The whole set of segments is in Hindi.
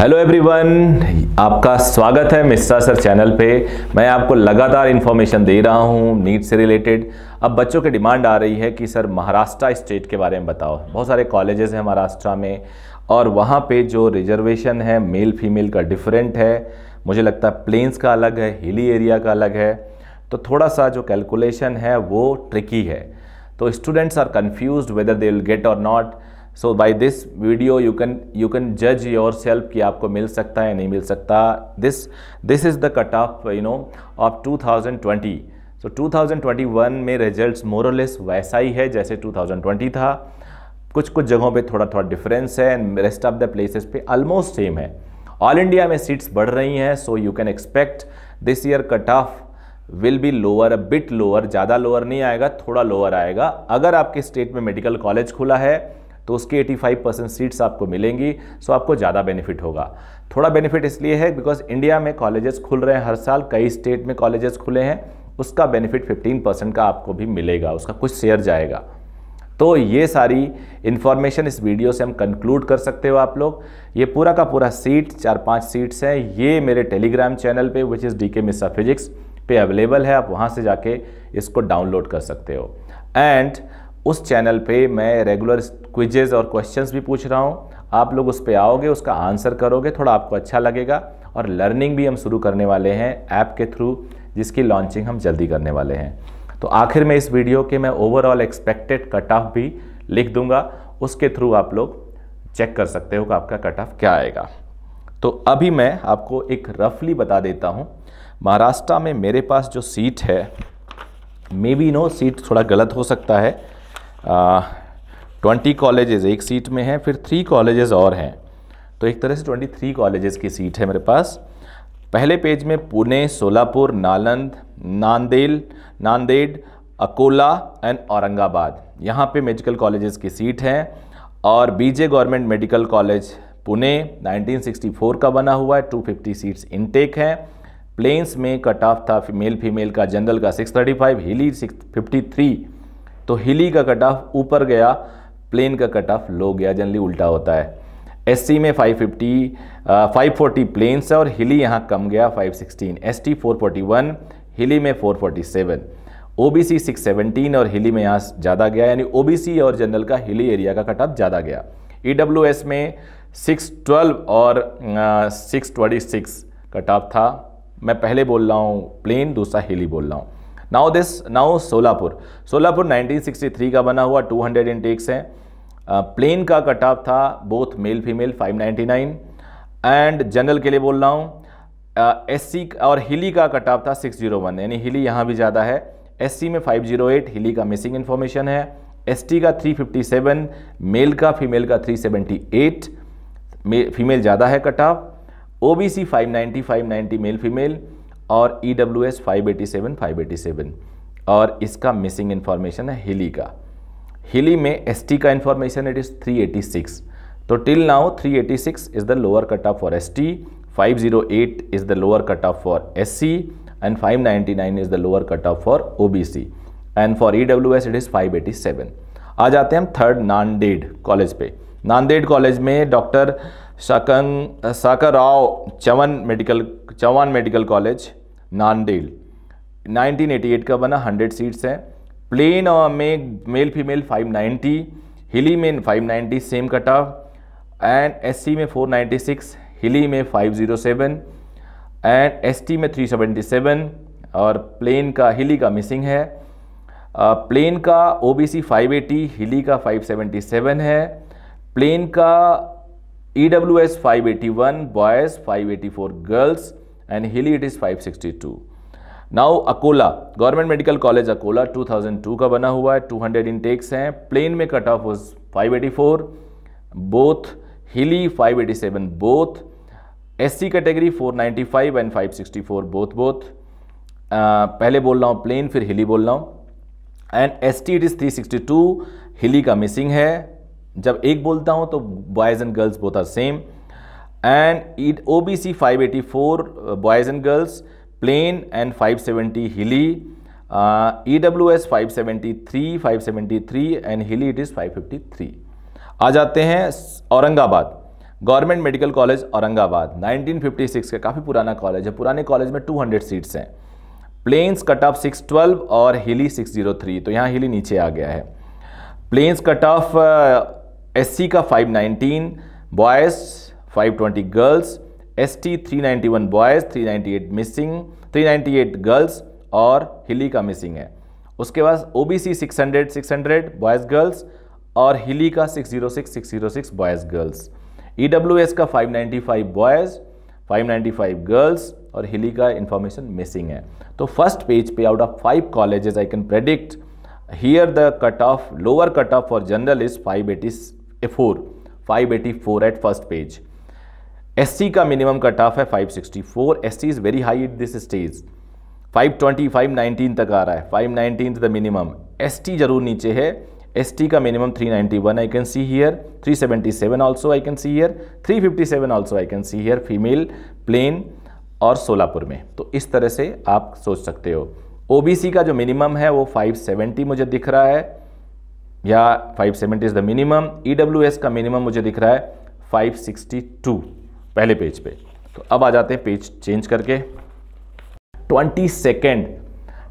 हेलो एवरीवन आपका स्वागत है मिश्रा सर चैनल पे मैं आपको लगातार इन्फॉर्मेशन दे रहा हूँ नीट से रिलेटेड अब बच्चों की डिमांड आ रही है कि सर महाराष्ट्र स्टेट के बारे में बताओ बहुत सारे कॉलेजेस हैं महाराष्ट्र में और वहाँ पे जो रिजर्वेशन है मेल फीमेल का डिफरेंट है मुझे लगता है प्लेन्स का अलग है हिली एरिया का अलग है तो थोड़ा सा जो कैलकुलेशन है वो ट्रिकी है तो students are confuse whether they will get or not so by this video you can you can जज योर सेल्फ कि आपको मिल सकता है नहीं मिल सकता this this is the cut off you know of 2020 so so, 2021 में रिजल्ट्स मोरलेस वैसा ही है जैसे 2020 था कुछ कुछ जगहों पे थोड़ा थोड़ा डिफरेंस है and rest of the places पे ऑलमोस्ट सेम है ऑल इंडिया में सीट्स बढ़ रही हैं so you can expect this year cut off will be lower bit lower ज़्यादा लोअर नहीं आएगा थोड़ा लोअर आएगा अगर आपके स्टेट में मेडिकल कॉलेज खुला है तो उसकी 85 परसेंट सीट्स आपको मिलेंगी सो आपको ज़्यादा बेनिफिट होगा थोड़ा बेनिफिट इसलिए है बिकॉज इंडिया में कॉलेजेस खुल रहे हैं हर साल कई स्टेट में कॉलेजेस खुले हैं उसका बेनिफिट 15 परसेंट का आपको भी मिलेगा उसका कुछ शेयर जाएगा तो ये सारी इन्फॉर्मेशन इस वीडियो से हम कंक्लूड कर सकते हो आप लोग ये पूरा का पूरा सीट चार पांच सीट्स हैं ये मेरे टेलीग्राम चैनल पे विच इज़ डी के मिसा फिजिक्स पे अवेलेबल है आप वहाँ से जाके इसको डाउनलोड कर सकते हो एंड उस चैनल पे मैं रेगुलर क्विजेज़ और क्वेश्चंस भी पूछ रहा हूँ आप लोग उस पर आओगे उसका आंसर करोगे थोड़ा आपको अच्छा लगेगा और लर्निंग भी हम शुरू करने वाले हैं ऐप के थ्रू जिसकी लॉन्चिंग हम जल्दी करने वाले हैं तो आखिर में इस वीडियो के मैं ओवरऑल एक्सपेक्टेड कट ऑफ भी लिख दूंगा उसके थ्रू आप लोग चेक कर सकते हो कि आपका कट ऑफ क्या आएगा तो अभी मैं आपको एक रफली बता देता हूँ महाराष्ट्र में मेरे पास जो सीट है मे बी नो सीट थोड़ा गलत हो सकता है ट्वेंटी कॉलेजेस एक सीट में हैं फिर थ्री कॉलेजेस और हैं तो एक तरह से ट्वेंटी थ्री कॉलेजेस की सीट है मेरे पास पहले पेज में पुणे सोलापुर नालंद नांदेल नांदेड़ अकोला एंड औरंगाबाद यहाँ पे मेडिकल कॉलेजेस की सीट हैं और बीजे गवर्नमेंट मेडिकल कॉलेज पुणे 1964 का बना हुआ है 250 सीट्स इनटेक हैं प्लेन्स में कट ऑफ था मेल फीमेल का जनरल का 635 हिली 653 तो हिली का कट ऑफ ऊपर गया प्लेन का कट ऑफ लो गया जनरली उल्टा होता है एस में 550 फोर्टी प्लेन्स है और हिली यहाँ कम गया 516 एसटी 441 हिली में 447 ओबीसी 617 और हिली में यहाँ ज़्यादा गया यानी ओबीसी और जनरल का हिली एरिया का कट ऑफ ज़्यादा गया ईडब्ल्यूएस e में 612 और six twenty six cut off था मैं पहले बोल रहा हूँ प्लेन दूसरा हिली बोल रहा हूँ now this now Solapur Solapur 1963 का बना हुआ 200 इंटेक्स हैं प्लेन का कट ऑफ था both male female 599 and general के लिए बोल रहा हूँ एस सी और हिली का कट ऑफ था 601 यानी हिली यहाँ भी ज़्यादा है एस में 508 हिली का मिसिंग इन्फॉर्मेशन है एस का 357 मेल का फीमेल का 378 फीमेल ज़्यादा है cut off O B C male female और E W S five five eighty seven और इसका मिसिंग इन्फॉर्मेशन है हिली का हिली में एस का इन्फॉर्मेशन इट इज़ 386 तो till now 386 is the lower cut off for S at is the lower cut off for S C for 599 B C and for E W S it is five eighty 587. आ जाते हैं हम थर्ड नांदेड कॉलेज पे नांदेड कॉलेज में डॉक्टर शकंग साकर Rao Chavan medical Chauhan medical college Nanded 1988 का बना 100 सीट्स हैं प्लेन में मेल फीमेल 590 हिली में 590 same cut and S C में फोर नाइन्टी सिक्स हिली में five zero seven and S T में थ्री सेवेंटी सेवन और प्लेन का हिली का मिसिंग है प्लेन का O B C five eighty hilly का फाइव सेवेंटी सेवन है प्लेन का E W S five eighty one boys five eighty four girls and hilly it is five sixty two now Akola government medical college Akola 2002 का बना हुआ है 200 इनटेक्स हैं प्लेन में cut off was 584 both hilly 587 both SC category 495 and four both both पहले बोल रहा हूँ प्लेन फिर हिली बोल रहा हूँ and S T it is two hilly का मिसिंग है जब एक बोलता हूँ तो boys and girls both are same and it O B C five eighty four boys and girls plain and 570 hilly E W S five seventy three five seventy three and hilly it is five fifty three आ जाते हैं Aurangabad government medical college Aurangabad 1956 का काफ़ी पुराना कॉलेज है पुराने कॉलेज में 200 सीट्स हैं प्लेन्स कट ऑफ 612 और हिली 603 तो यहाँ हिली नीचे आ गया है प्लेन्स कट ऑफ सी का 519 boys 520 girls S T three ninety one boys three ninety eight missing three ninety eight girls और हिली का मिसिंग है उसके बाद O B C six hundred six hundred boys girls और हिली का six zero six six zero six boys girls E W S का five ninety five boys five ninety five girls और हिली का इन्फॉर्मेशन मिसिंग है तो फर्स्ट पेज पे out of five colleges I can predict here the cut off lower cut off for general is five eighty four five eighty four at first page S का मिनिमम कट ऑफ है 564 sixty four S is very high it this stage 520 519 तक आ रहा है 519 द मिनिमम एस जरूर नीचे है एस का minimum 391 I can see here 377 also I can see here 357 also I can see here female plain और सोलापुर में तो इस तरह से आप सोच सकते हो ओबीसी का जो मिनिमम है वो 570 मुझे दिख रहा है या 570 इज़ द मिनिमम ईडब्ल्यूएस का मिनिमम मुझे दिख रहा है 562 पहले पेज पे तो अब आ जाते हैं पेज चेंज करके twenty second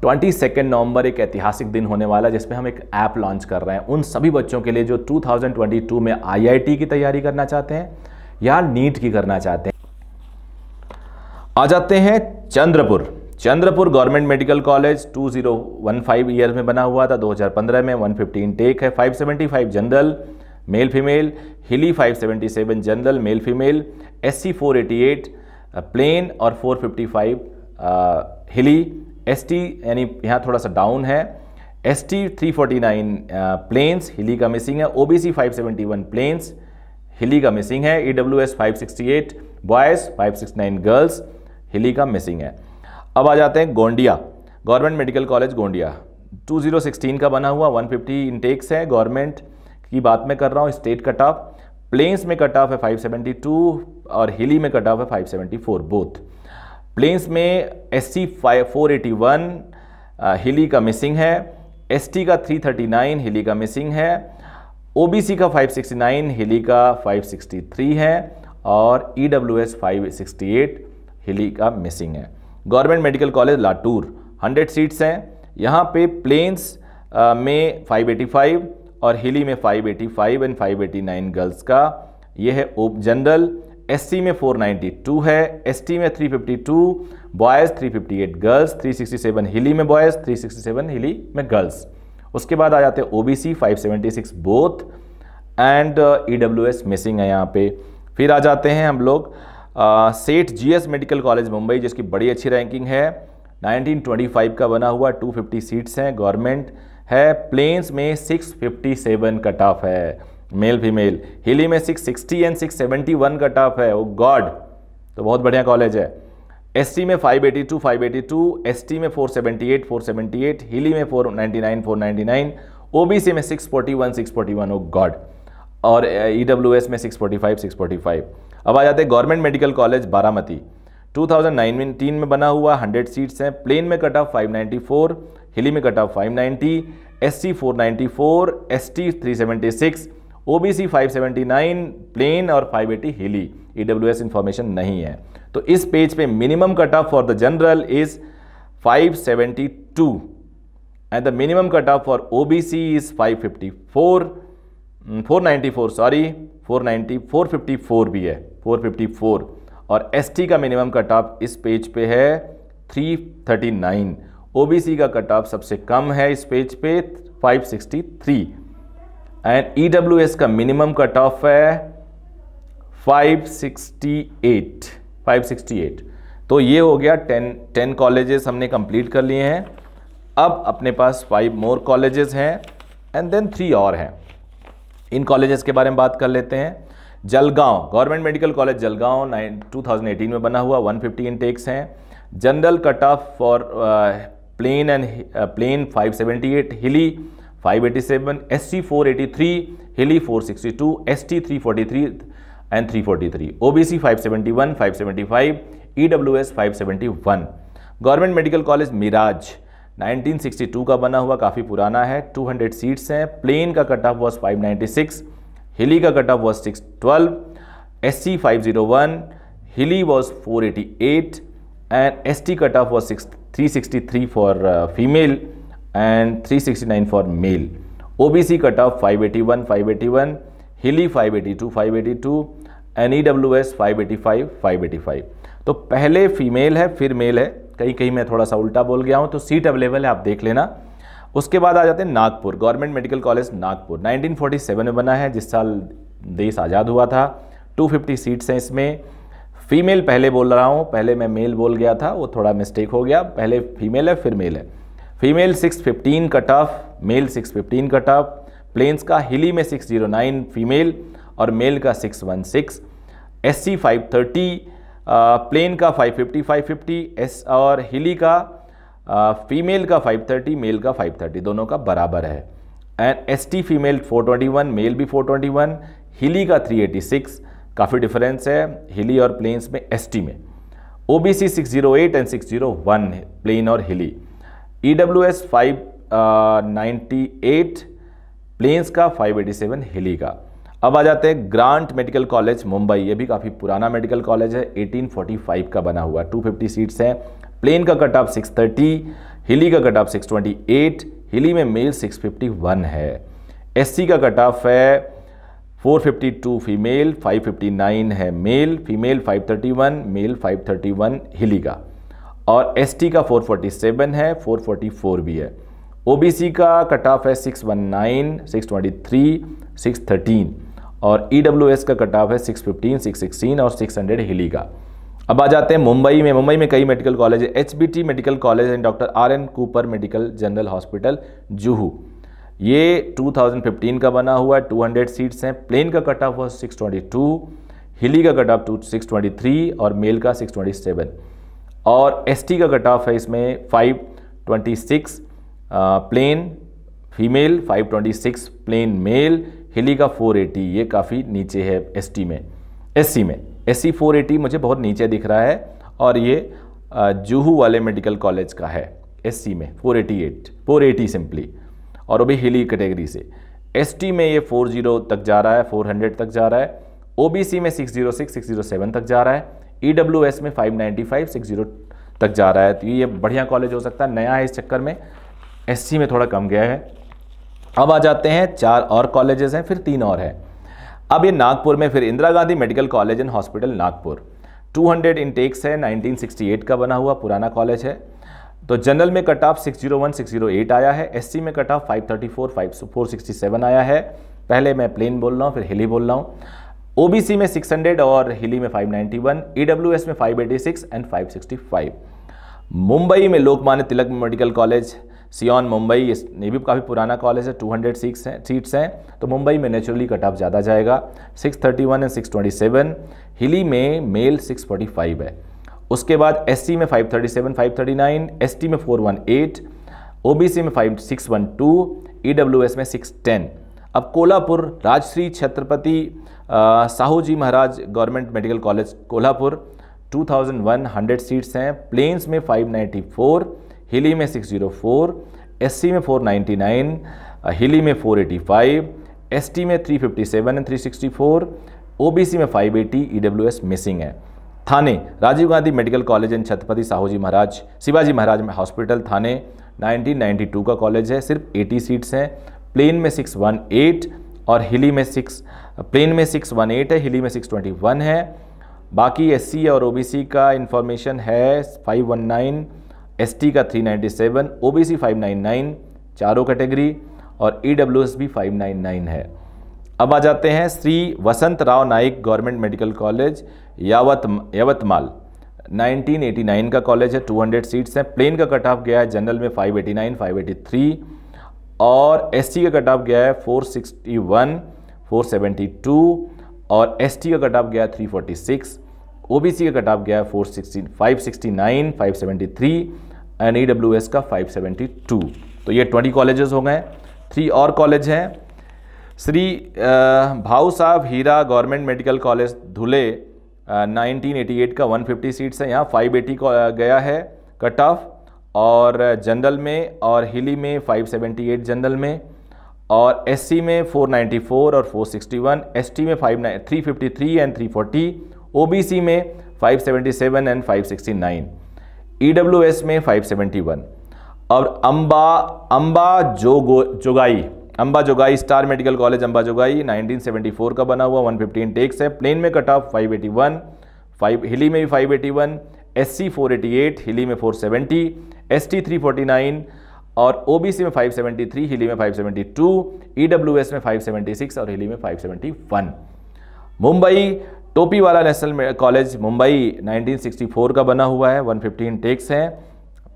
twenty second November एक ऐतिहासिक दिन होने वाला है जिसमें हम एक ऐप लॉन्च कर रहे हैं उन सभी बच्चों के लिए जो 2022 में आईआईटी की तैयारी करना चाहते हैं या नीट की करना चाहते हैं आ जाते हैं Chandrapur Chandrapur government medical college 2015 year में बना हुआ था 2015 में 115 टेक है 575 general male female hilly 577 general male female SC 488 plain और 455 आ, हिली एसटी यानी यहाँ थोड़ा सा डाउन है S T three forty nine plains hilly का मिसिंग है O B C five seventy one plains hilly का मिसिंग है E W S five sixty eight boys five nine girls hilly का मिसिंग है अब आ जाते हैं Gondia government medical college Gondia 2016 का बना हुआ 150 इंटेक्स है गवर्नमेंट की बात मैं कर रहा हूँ स्टेट कट ऑफ प्लेन्स में कट ऑफ है 572 और हिली में कट ऑफ है 574 बोथ प्लेन्स में S C four eighty one hilly का मिसिंग है एसटी का 339 हिली का मिसिंग है ओबीसी का 569 हिली का 563 है और ईडब्ल्यूएस 568 हिली का मिसिंग है government medical college Latur 100 seats हैं यहाँ पे प्लेन्स uh, में 585 और हिली में 585 एंड 589 गर्ल्स का ये है ओप जनरल एससी में 492 है एसटी में 352 बॉयज़ 358 गर्ल्स 367 हिली में बॉयज़ 367 हिली में गर्ल्स उसके बाद आ जाते हैं OBC 576 both and EWS missing है यहाँ पे फिर आ जाते हैं हम लोग सेठ जीएस मेडिकल कॉलेज मुंबई जिसकी बड़ी अच्छी रैंकिंग है 1925 का बना हुआ 250 सीट्स हैं गवर्नमेंट है प्लेन्स में 657 कट ऑफ है मेल फीमेल हिली में 660 एंड 671 कट ऑफ है ओ oh गॉड तो बहुत बढ़िया कॉलेज है एसटी में 582 582 एसटी में 478 478 हिली में 499 499 ओबीसी में 641 641 ओ गॉड और एस eh, e में 645 645 अब आ जाते हैं गवर्नमेंट मेडिकल कॉलेज बारामती 2009 में तीन में बना हुआ 100 सीट्स हैं प्लेन में कट ऑफ 594 हिली में cut off 590 SC 494 ST 376 OBC 579 plain और 580 हिली ईडब्ल्यूएस e इंफॉर्मेशन नहीं है तो इस पेज पे minimum cut off for the general is 572 and the minimum cut off for C is 554 494 sorry 490 454 भी है 454 और एसटी का मिनिमम कट ऑफ इस पेज पे है 339 ओबीसी का कट ऑफ सबसे कम है इस पेज पे 563 एंड ईडब्ल्यूएस का मिनिमम कट ऑफ है 568 568 तो ये हो गया 10 10 कॉलेजेस हमने कंप्लीट कर लिए हैं अब अपने पास फाइव मोर कॉलेजेस हैं एंड देन थ्री और हैं इन कॉलेजेस के बारे में बात कर लेते हैं Jalgaon government medical college Jalgaon nine 2018 में बना हुआ 150 इनटेक्स हैं general cut off for plain and plain 578 hilly 587 ST 483 hilly 462 ST 343 एंड 343 OBC 571 575 EWS 571 government medical college Miraj 1962 का बना हुआ काफ़ी पुराना है 200 सीट्स हैं प्लेन का कट ऑफ वॉज 596 हिली का cut off was 612 SC 501 hilly was 488 and ST cut off was six 363 for uh, female and 369 for male. OBC cutoff 581, 581, Hilly 582, 582 and E W S five eighty five five eighty five तो पहले फीमेल है फिर मेल है कहीं कहीं मैं थोड़ा सा उल्टा बोल गया हूँ तो सीट अवेलेबल है आप देख लेना उसके बाद आ जाते हैं Nagpur government medical college Nagpur 1947 में बना है जिस साल देश आज़ाद हुआ था 250 सीट्स हैं इसमें फीमेल पहले बोल रहा हूँ पहले मैं मेल बोल गया था वो थोड़ा मिस्टेक हो गया पहले फीमेल है फिर मेल है female 615 cut off male 615 cut off plains का हिली में 609 फीमेल और मेल का 616 फाइव थर्टी प्लेन का 550 550 एस और हिली का फीमेल का 530 मेल का 530 दोनों का बराबर है एंड एसटी फीमेल 421 मेल भी 421 हिली का 386 काफ़ी डिफरेंस है हिली और प्लेन्स में एस में O B C six zero eight and six zero है प्लेन और hilly E W S five ninety eight plains का फाइव एटी सेवन हिली का अब आ जाते हैं ग्रांट मेडिकल कॉलेज मुंबई ये भी काफ़ी पुराना मेडिकल कॉलेज है एटीन फाइव का बना हुआ टू फिफ्टी सीट्स हैं प्लेन का cut off six thirty hilly का cut off six twenty eight hilly में मेल सिक्स फिफ्टी वन है एस सी का कट ऑफ है 452 फीमेल 559 है मेल फीमेल 531 मेल 531 हिली का और एसटी का 447 है 444 भी है ओबीसी का कट ऑफ है 619 623 613 और ईडब्ल्यूएस e का कट ऑफ है 615 616 और 600 हिली का अब आ जाते हैं मुंबई में मुंबई में कई मेडिकल कॉलेज है H medical college and doctor R N Cooper medical general hospital Juhu ये 2015 का बना हुआ है 200 सीट्स हैं प्लेन का cut of twenty two hilly का कट ऑफ टू थ्री और मेल का 627 और एसटी का कट ऑफ है इसमें 526 प्लेन फीमेल 526 प्लेन मेल हिली का 480 ये काफ़ी नीचे है एसटी में एससी में एससी 480 मुझे बहुत नीचे दिख रहा है और ये जूहू वाले मेडिकल कॉलेज का है एससी में 488 480 सिंपली और वो भी हिली कैटेगरी से एसटी में ये जीरो तक जा रहा है 400 तक जा रहा है ओबीसी में 606 607 तक जा रहा है ईडब्ल्यूएस e में 595 60 तक जा रहा है तो ये बढ़िया कॉलेज हो सकता है नया है इस चक्कर में एससी में थोड़ा कम गया है अब आ जाते हैं चार और कॉलेजेस हैं फिर तीन और हैं अब ये नागपुर में फिर Indira Gandhi medical college and hospital Nagpur 200 intakes है 1968 का बना हुआ पुराना कॉलेज है तो जनरल में कट ऑफ 601 608 आया है एससी में कट ऑफ 534 सेवन आया है पहले मैं प्लेन बोल रहा हूँ फिर हिली बोल रहा हूँ ओबीसी में 600 और हिली में 591 एस e में 586 एंड 565 मुंबई में लोकमान्य तिलक मेडिकल कॉलेज सियोन मुंबई ये भी काफ़ी पुराना कॉलेज है 200 सीट्स हैं सीट्स हैं तो मुंबई में नेचुरली कट ऑफ ज़्यादा जाएगा 631 एंड 627 हिली में मेल 645 है उसके बाद एस में 537, 539, एसटी में 418, ओबीसी में 5612, ईडब्ल्यूएस e में 610। अब Kolhapur Rajarshi Chhatrapati Shahu ji Maharaj government medical college Kolhapur 2100 seats हैं प्लेन्स में 594, हिली में 604, एससी में 499, हिली में 485, एसटी में 357 एंड 364, ओबीसी में 580, ईडब्ल्यूएस मिसिंग है Thane Rajiv Gandhi medical college and Chhatrapati Shahu ji Maharaj Shivaji Maharaj में हॉस्पिटल थाने 1992 का कॉलेज है सिर्फ 80 सीट्स हैं प्लेन में 618 और हिली में सिक्स प्लेन में 618 है हिली में 621 है बाकी एससी और ओबीसी का इन्फॉर्मेशन है 519 एसटी का 397 ओबीसी 599 चारों कैटेगरी और ई भी फाइव है अब आ जाते हैं Shri Vasant Rao Naik government medical college Yavat Yavatmal 1989 का कॉलेज है 200 सीट्स हैं प्लेन का कट ऑफ गया है जनरल में 589, 583 और एसटी का कट ऑफ गया है 461, 472 और एसटी का कट ऑफ गया है 346, ओबीसी का कट ऑफ गया है 460, 569, 573 एंड ईडब्ल्यूएस का 572 तो ये 20 कॉलेजेस हो गए थ्री और कॉलेज हैं Shri Bhau Sahab Hira government medical college Dhule 1988 का 150 सीट्स है यहाँ फाइव को गया है कट ऑफ और जनरल में और हिली में 578 जनरल में और एससी में 494 और 461 एसटी में 5 353 एंड 340 ओबीसी में 577 एंड 569 ईडब्ल्यूएस में 571 और अम्बा अम्बा जोगो जोगाई अम्बा जोगाई स्टार मेडिकल कॉलेज अम्बा जोगाई 1974 का बना हुआ 115 टेक्स है प्लेन में कट ऑफ 581 फाइव हिली में भी 581 एससी एट हिली में 470 फोर्टी नाइन और ओबीसी में 573 हिली में 572 एस में 576 और हिली में 571 मुंबई टोपी वाला नेशनल कॉलेज मुंबई 1964 का बना हुआ है 115 टेक्स है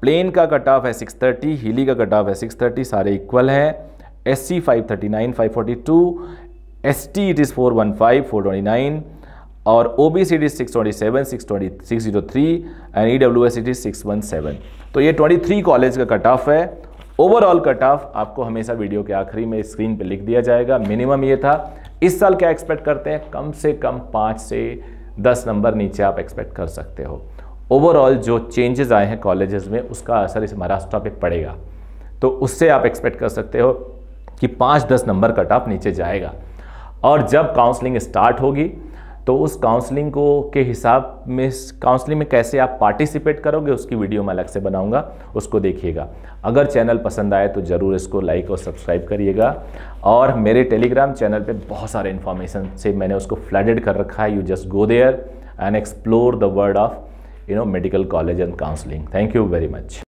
प्लेन का कट ऑफ है 630 हिली का कट ऑफ है 630 सारे इक्वल हैं S C five thirty nine five forty two S T it is four one five four twenty nine और O B C is six twenty seven six twenty six zero three and E W S it is six one seven तो ये ट्वेंटी थ्री कॉलेज का कट ऑफ है ओवरऑल कट ऑफ आपको हमेशा वीडियो के आखिरी में स्क्रीन पर लिख दिया जाएगा मिनिमम ये था इस साल क्या एक्सपेक्ट करते हैं कम से कम पाँच से दस नंबर नीचे आप एक्सपेक्ट कर सकते हो ओवरऑल जो चेंजेस आए हैं कॉलेजेस में उसका असर इस महाराष्ट्र पे पड़ेगा तो उससे आप एक्सपेक्ट कर सकते हो कि पाँच दस नंबर कट ऑफ नीचे जाएगा और जब काउंसलिंग स्टार्ट होगी तो उस काउंसलिंग को के हिसाब में काउंसलिंग में कैसे आप पार्टिसिपेट करोगे उसकी वीडियो मैं अलग से बनाऊंगा उसको देखिएगा अगर चैनल पसंद आए तो ज़रूर इसको लाइक और सब्सक्राइब करिएगा और मेरे टेलीग्राम चैनल पे बहुत सारे इन्फॉर्मेशन से मैंने उसको फ्लडेड कर रखा है you just go there and explore the word of you know medical college and counselling thank you very much